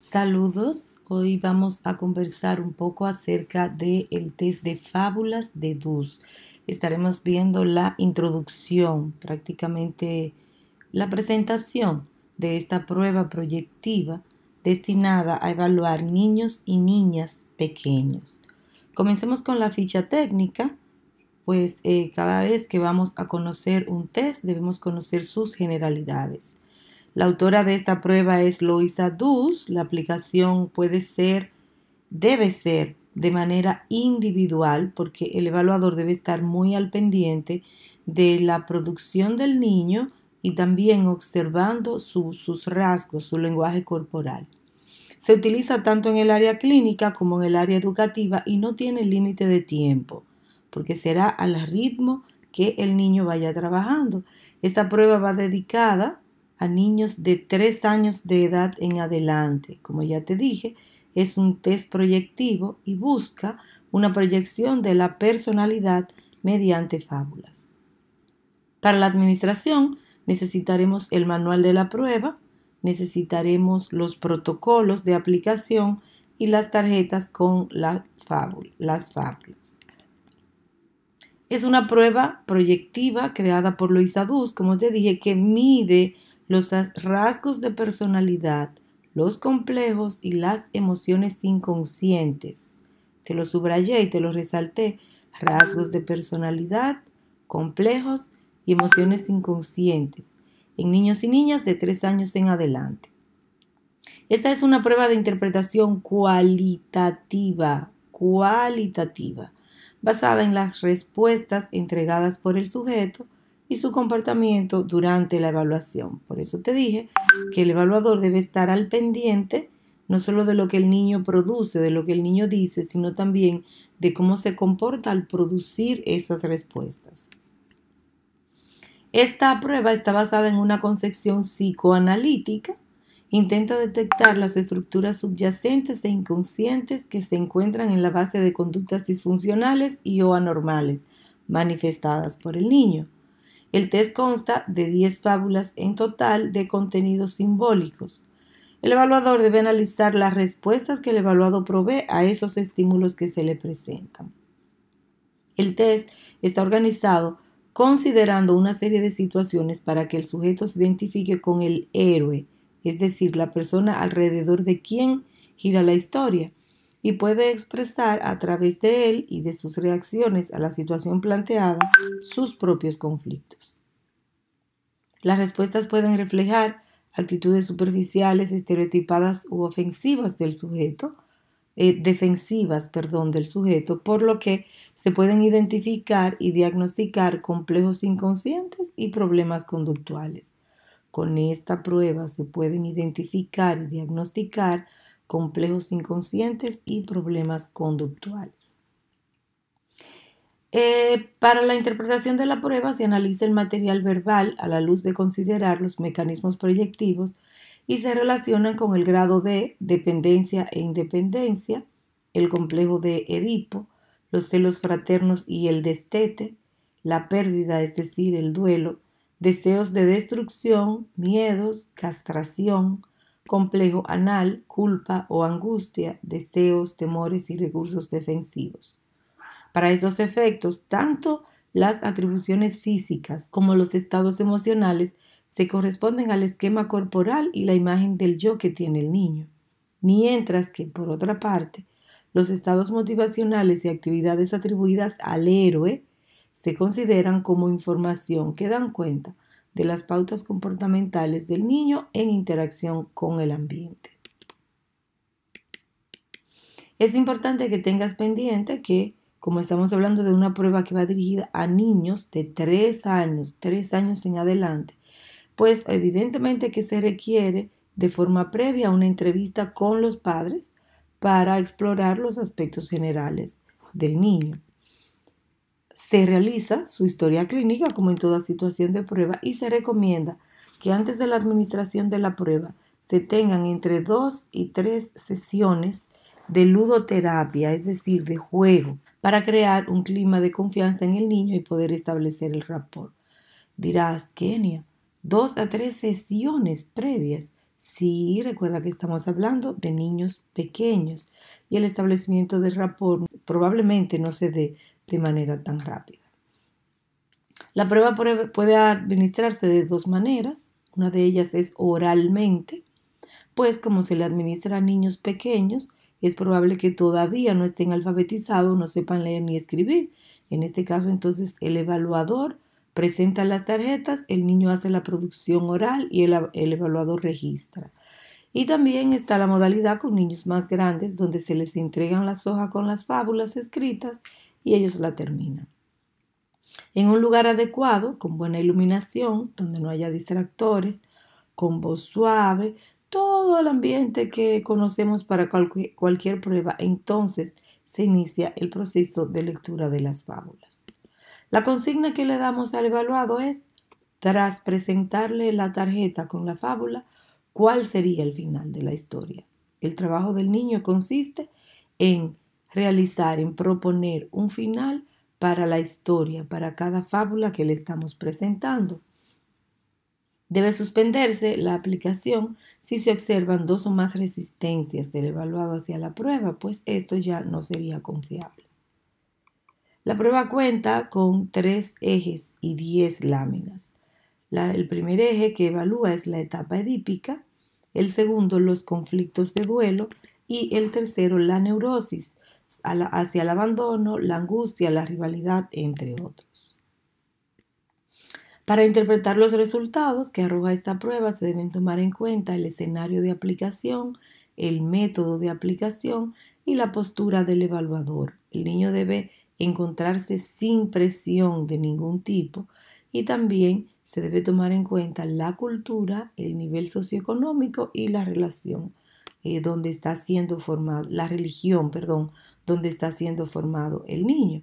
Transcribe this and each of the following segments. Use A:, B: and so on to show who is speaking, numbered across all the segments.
A: Saludos, hoy vamos a conversar un poco acerca del test de fábulas de Dus. Estaremos viendo la introducción, prácticamente la presentación de esta prueba proyectiva destinada a evaluar niños y niñas pequeños. Comencemos con la ficha técnica, pues eh, cada vez que vamos a conocer un test debemos conocer sus generalidades. La autora de esta prueba es Loisa Dus. La aplicación puede ser, debe ser de manera individual porque el evaluador debe estar muy al pendiente de la producción del niño y también observando sus rasgos, su lenguaje corporal. Se utiliza tanto en el área clínica como en el área educativa y no tiene límite de tiempo, porque será al ritmo que el niño vaya trabajando. Esta prueba va dedicada a niños de 3 años de edad en adelante. Como ya te dije, es un test proyectivo y busca una proyección de la personalidad mediante fábulas. Para la administración necesitaremos el manual de la prueba, necesitaremos los protocolos de aplicación y las tarjetas con las fábulas. Es una prueba proyectiva creada por Luisa Aduz, como te dije, que mide los rasgos de personalidad, los complejos y las emociones inconscientes. Te lo subrayé y te lo resalté. Rasgos de personalidad, complejos y emociones inconscientes en niños y niñas de 3 años en adelante. Esta es una prueba de interpretación cualitativa, cualitativa, basada en las respuestas entregadas por el sujeto y su comportamiento durante la evaluación. Por eso te dije que el evaluador debe estar al pendiente no solo de lo que el niño produce, de lo que el niño dice, sino también de cómo se comporta al producir esas respuestas. Esta prueba está basada en una concepción psicoanalítica. Intenta detectar las estructuras subyacentes e inconscientes que se encuentran en la base de conductas disfuncionales y o anormales manifestadas por el niño. El test consta de 10 fábulas en total de contenidos simbólicos. El evaluador debe analizar las respuestas que el evaluado provee a esos estímulos que se le presentan. El test está organizado considerando una serie de situaciones para que el sujeto se identifique con el héroe, es decir, la persona alrededor de quien gira la historia y puede expresar a través de él y de sus reacciones a la situación planteada sus propios conflictos. Las respuestas pueden reflejar actitudes superficiales, estereotipadas u ofensivas del sujeto, eh, defensivas, perdón, del sujeto, por lo que se pueden identificar y diagnosticar complejos inconscientes y problemas conductuales. Con esta prueba se pueden identificar y diagnosticar complejos inconscientes y problemas conductuales. Eh, para la interpretación de la prueba se analiza el material verbal a la luz de considerar los mecanismos proyectivos y se relacionan con el grado de dependencia e independencia, el complejo de Edipo, los celos fraternos y el destete, la pérdida, es decir, el duelo, deseos de destrucción, miedos, castración, complejo anal, culpa o angustia, deseos, temores y recursos defensivos. Para esos efectos, tanto las atribuciones físicas como los estados emocionales se corresponden al esquema corporal y la imagen del yo que tiene el niño, mientras que, por otra parte, los estados motivacionales y actividades atribuidas al héroe se consideran como información que dan cuenta de las pautas comportamentales del niño en interacción con el ambiente. Es importante que tengas pendiente que, como estamos hablando de una prueba que va dirigida a niños de 3 años, 3 años en adelante, pues evidentemente que se requiere de forma previa una entrevista con los padres para explorar los aspectos generales del niño se realiza su historia clínica como en toda situación de prueba y se recomienda que antes de la administración de la prueba se tengan entre dos y tres sesiones de ludoterapia, es decir, de juego, para crear un clima de confianza en el niño y poder establecer el rapport. Dirás, Kenia, dos a tres sesiones previas. Sí, recuerda que estamos hablando de niños pequeños y el establecimiento del rapport probablemente no se dé de manera tan rápida. La prueba puede administrarse de dos maneras. Una de ellas es oralmente, pues como se le administra a niños pequeños, es probable que todavía no estén alfabetizados, no sepan leer ni escribir. En este caso, entonces, el evaluador presenta las tarjetas, el niño hace la producción oral y el, evaluador registra. Y también está la modalidad con niños más grandes, donde se les entregan las hojas con las fábulas escritas y ellos la terminan. En un lugar adecuado, con buena iluminación, donde no haya distractores, con voz suave, todo el ambiente que conocemos para cualquier prueba, entonces se inicia el proceso de lectura de las fábulas. La consigna que le damos al evaluado es, tras presentarle la tarjeta con la fábula, ¿cuál sería el final de la historia? El trabajo del niño consiste en realizar, en proponer un final para la historia, para cada fábula que le estamos presentando. Debe suspenderse la aplicación si se observan dos o más resistencias del evaluado hacia la prueba, pues esto ya no sería confiable. La prueba cuenta con tres ejes y diez láminas. el primer eje que evalúa es la etapa edípica, el segundo los conflictos de duelo y el tercero la neurosis, hacia el abandono, la angustia, la rivalidad, entre otros. Para interpretar los resultados que arroja esta prueba se deben tomar en cuenta el escenario de aplicación, el método de aplicación y la postura del evaluador. El niño debe encontrarse sin presión de ningún tipo y también se debe tomar en cuenta la cultura, el nivel socioeconómico y la relación eh, donde está siendo formado, la religión, perdón, donde está siendo formado el niño.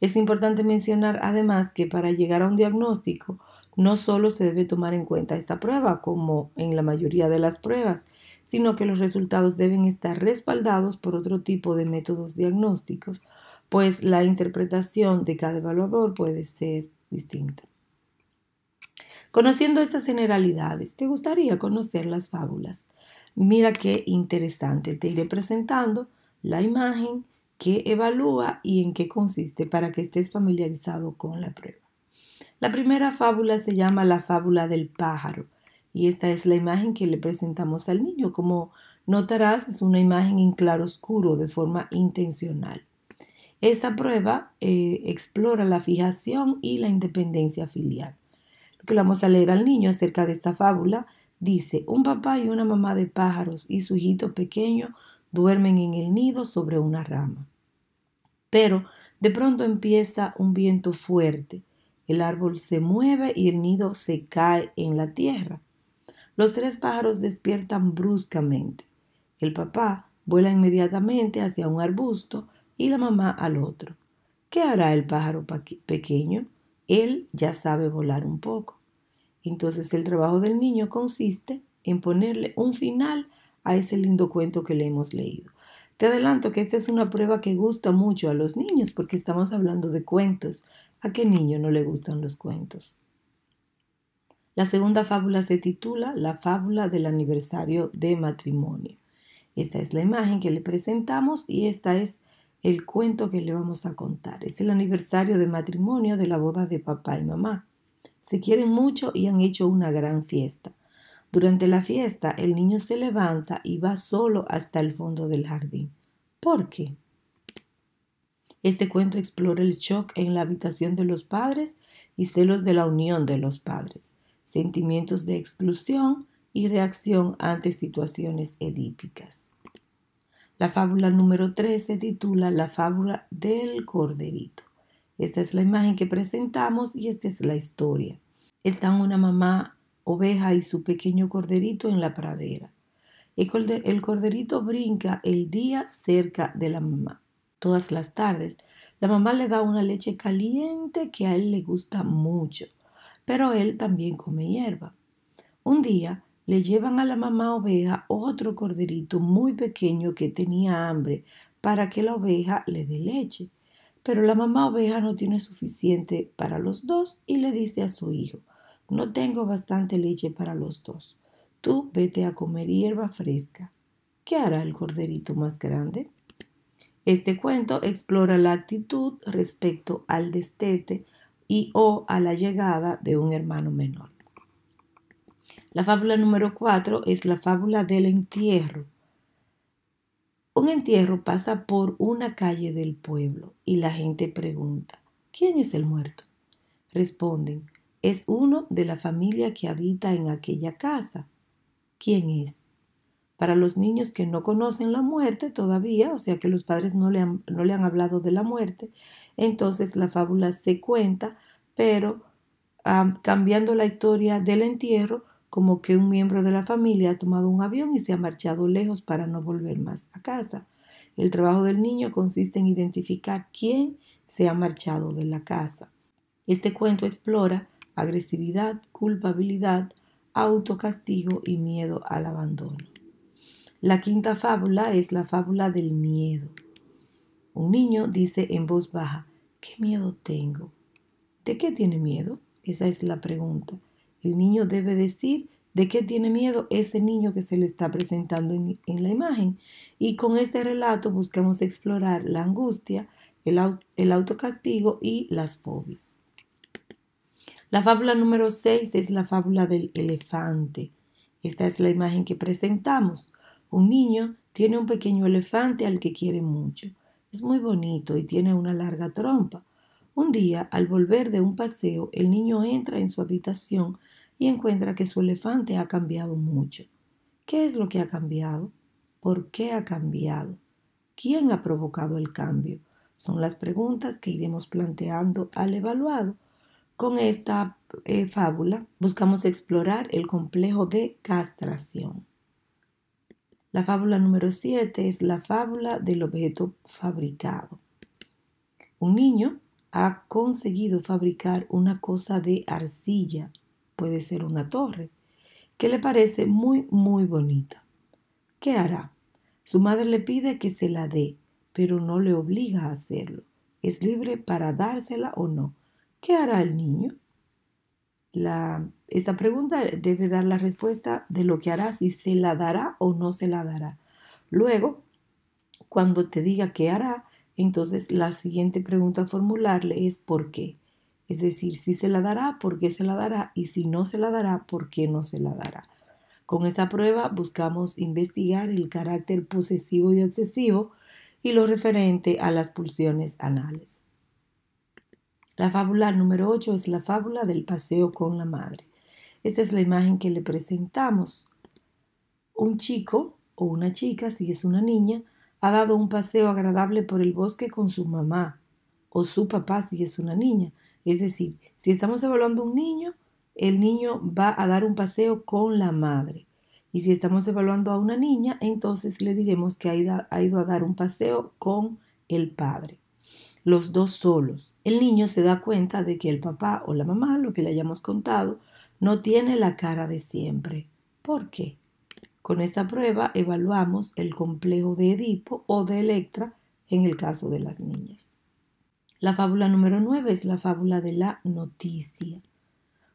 A: Es importante mencionar además que para llegar a un diagnóstico no solo se debe tomar en cuenta esta prueba, como en la mayoría de las pruebas, sino que los resultados deben estar respaldados por otro tipo de métodos diagnósticos, pues la interpretación de cada evaluador puede ser distinta. Conociendo estas generalidades, ¿te gustaría conocer las fábulas? Mira qué interesante, te iré presentando la imagen qué evalúa y en qué consiste para que estés familiarizado con la prueba. La primera fábula se llama la fábula del pájaro y esta es la imagen que le presentamos al niño. Como notarás, es una imagen en claro oscuro de forma intencional. Esta prueba eh, explora la fijación y la independencia filial. Lo que vamos a leer al niño acerca de esta fábula dice, un papá y una mamá de pájaros y su hijito pequeño duermen en el nido sobre una rama. Pero de pronto empieza un viento fuerte, el árbol se mueve y el nido se cae en la tierra. Los tres pájaros despiertan bruscamente. El papá vuela inmediatamente hacia un arbusto y la mamá al otro. ¿Qué hará el pájaro pequeño? Él ya sabe volar un poco. Entonces el trabajo del niño consiste en ponerle un final a ese lindo cuento que le hemos leído. Te adelanto que esta es una prueba que gusta mucho a los niños porque estamos hablando de cuentos. ¿A qué niño no le gustan los cuentos? La segunda fábula se titula La fábula del aniversario de matrimonio. Esta es la imagen que le presentamos y esta es el cuento que le vamos a contar. Es el aniversario de matrimonio de la boda de papá y mamá. Se quieren mucho y han hecho una gran fiesta. Durante la fiesta, el niño se levanta y va solo hasta el fondo del jardín. ¿Por qué? Este cuento explora el shock en la habitación de los padres y celos de la unión de los padres, sentimientos de exclusión y reacción ante situaciones edípicas. La fábula número 3 se titula La fábula del corderito. Esta es la imagen que presentamos y esta es la historia. Están una mamá oveja y su pequeño corderito en la pradera. El corderito brinca el día cerca de la mamá. Todas las tardes, la mamá le da una leche caliente que a él le gusta mucho, pero él también come hierba. Un día le llevan a la mamá oveja otro corderito muy pequeño que tenía hambre para que la oveja le dé leche. Pero la mamá oveja no tiene suficiente para los dos y le dice a su hijo, no tengo bastante leche para los dos. Tú vete a comer hierba fresca. ¿Qué hará el corderito más grande? Este cuento explora la actitud respecto al destete y o a la llegada de un hermano menor. La fábula número 4 es la fábula del entierro. Un entierro pasa por una calle del pueblo y la gente pregunta, ¿quién es el muerto? Responden, es uno de la familia que habita en aquella casa. ¿Quién es? Para los niños que no conocen la muerte todavía, o sea que los padres no le han, hablado de la muerte, entonces la fábula se cuenta, pero cambiando la historia del entierro, como que un miembro de la familia ha tomado un avión y se ha marchado lejos para no volver más a casa. El trabajo del niño consiste en identificar quién se ha marchado de la casa. Este cuento explora agresividad, culpabilidad, autocastigo y miedo al abandono. La quinta fábula es la fábula del miedo. Un niño dice en voz baja, ¿qué miedo tengo? ¿De qué tiene miedo? Esa es la pregunta. El niño debe decir de qué tiene miedo ese niño que se le está presentando en, la imagen. Y con este relato buscamos explorar la angustia, el, el autocastigo y las fobias. La fábula número 6 es la fábula del elefante. Esta es la imagen que presentamos. Un niño tiene un pequeño elefante al que quiere mucho. Es muy bonito y tiene una larga trompa. Un día, al volver de un paseo, el niño entra en su habitación y encuentra que su elefante ha cambiado mucho. ¿Qué es lo que ha cambiado? ¿Por qué ha cambiado? ¿Quién ha provocado el cambio? Son las preguntas que iremos planteando al evaluado. Con esta eh, fábula buscamos explorar el complejo de castración. La fábula número 7 es la fábula del objeto fabricado. Un niño ha conseguido fabricar una cosa de arcilla, puede ser una torre, que le parece muy, muy bonita. ¿Qué hará? Su madre le pide que se la dé, pero no le obliga a hacerlo. Es libre para dársela o no, ¿Qué hará el niño? La, esta pregunta debe dar la respuesta de lo que hará, si se la dará o no se la dará. Luego, cuando te diga qué hará, entonces la siguiente pregunta a formularle es ¿por qué? Es decir, si se la dará, ¿por qué se la dará? Y si no se la dará, ¿por qué no se la dará? Con esta prueba buscamos investigar el carácter posesivo y obsesivo y lo referente a las pulsiones anales. La fábula número 8 es la fábula del paseo con la madre. Esta es la imagen que le presentamos. Un chico o una chica, si es una niña, ha dado un paseo agradable por el bosque con su mamá o su papá si es una niña. Es decir, si estamos evaluando un niño, el niño va a dar un paseo con la madre. Y si estamos evaluando a una niña, entonces le diremos que ha ido a dar un paseo con el padre los dos solos. El niño se da cuenta de que el papá o la mamá, lo que le hayamos contado, no tiene la cara de siempre. ¿Por qué? Con esta prueba evaluamos el complejo de Edipo o de Electra en el caso de las niñas. La fábula número 9 es la fábula de la noticia.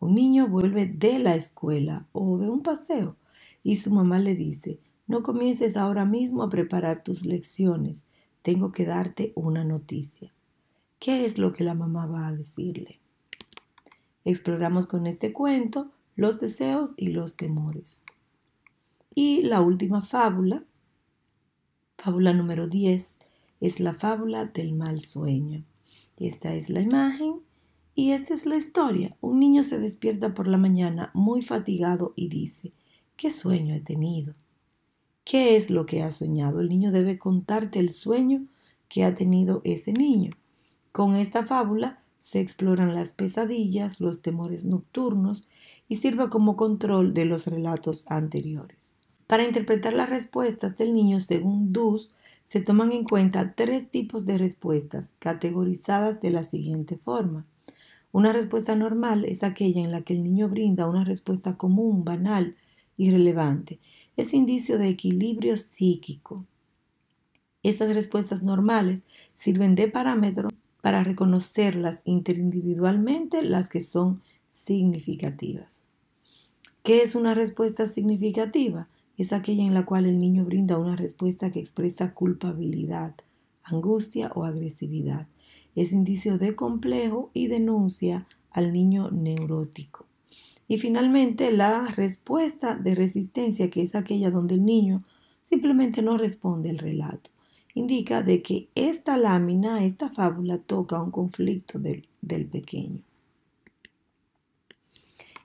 A: Un niño vuelve de la escuela o de un paseo y su mamá le dice, no comiences ahora mismo a preparar tus lecciones, tengo que darte una noticia. ¿Qué es lo que la mamá va a decirle? Exploramos con este cuento los deseos y los temores. Y la última fábula, fábula número 10, es la fábula del mal sueño. Esta es la imagen y esta es la historia. Un niño se despierta por la mañana muy fatigado y dice, ¿qué sueño he tenido? ¿Qué es lo que ha soñado? El niño debe contarte el sueño que ha tenido ese niño. Con esta fábula se exploran las pesadillas, los temores nocturnos y sirve como control de los relatos anteriores. Para interpretar las respuestas del niño según Dus, se toman en cuenta tres tipos de respuestas categorizadas de la siguiente forma. Una respuesta normal es aquella en la que el niño brinda una respuesta común, banal irrelevante es indicio de equilibrio psíquico. Estas respuestas normales sirven de parámetro para reconocerlas interindividualmente las que son significativas. ¿Qué es una respuesta significativa? Es aquella en la cual el niño brinda una respuesta que expresa culpabilidad, angustia o agresividad. Es indicio de complejo y denuncia al niño neurótico. Y finalmente la respuesta de resistencia, que es aquella donde el niño simplemente no responde al relato. Indica de que esta lámina, esta fábula toca un conflicto del, del pequeño.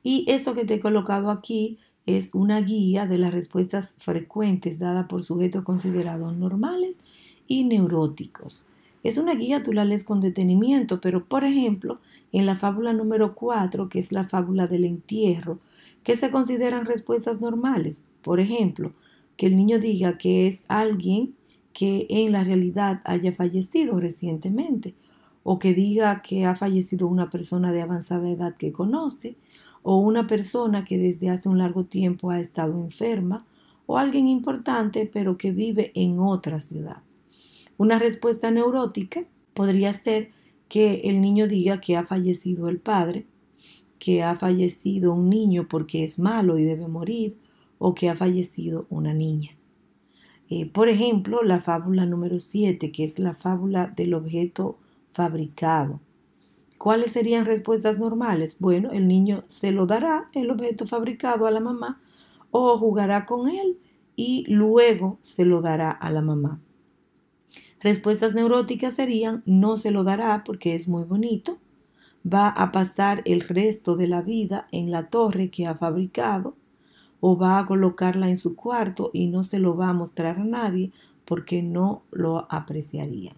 A: Y esto que te he colocado aquí es una guía de las respuestas frecuentes dadas por sujetos considerados normales y neuróticos. Es una guía, tú la lees con detenimiento, pero por ejemplo, en la fábula número 4, que es la fábula del entierro, que se consideran respuestas normales. Por ejemplo, que el niño diga que es alguien que en la realidad haya fallecido recientemente, o que diga que ha fallecido una persona de avanzada edad que conoce, o una persona que desde hace un largo tiempo ha estado enferma, o alguien importante pero que vive en otra ciudad. Una respuesta neurótica podría ser que el niño diga que ha fallecido el padre, que ha fallecido un niño porque es malo y debe morir, o que ha fallecido una niña. Eh, por ejemplo, la fábula número 7, que es la fábula del objeto fabricado. ¿Cuáles serían respuestas normales? Bueno, el niño se lo dará el objeto fabricado a la mamá o jugará con él y luego se lo dará a la mamá. Respuestas neuróticas serían, no se lo dará porque es muy bonito, va a pasar el resto de la vida en la torre que ha fabricado, o va a colocarla en su cuarto y no se lo va a mostrar a nadie porque no lo apreciaría.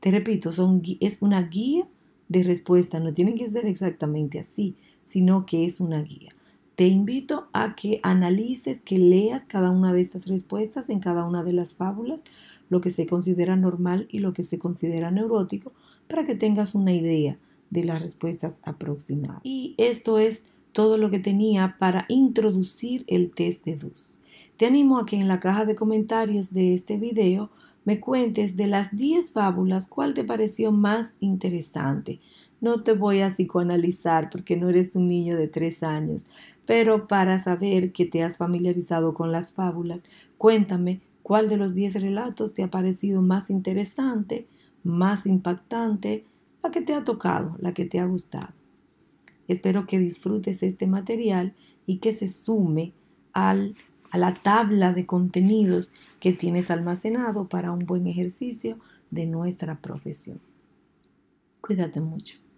A: Te repito, son, es una guía de respuesta, no tienen que ser exactamente así, sino que es una guía. Te invito a que analices, que leas cada una de estas respuestas en cada una de las fábulas, lo que se considera normal y lo que se considera neurótico, para que tengas una idea de las respuestas aproximadas. Y esto es todo lo que tenía para introducir el test de DUS. Te animo a que en la caja de comentarios de este video me cuentes de las 10 fábulas cuál te pareció más interesante. No te voy a psicoanalizar porque no eres un niño de tres años, pero para saber que te has familiarizado con las fábulas, cuéntame cuál de los diez relatos te ha parecido más interesante, más impactante, la que te ha tocado, la que te ha gustado. Espero que disfrutes este material y que se sume a la tabla de contenidos que tienes almacenado para un buen ejercicio de nuestra profesión. Cuídate mucho.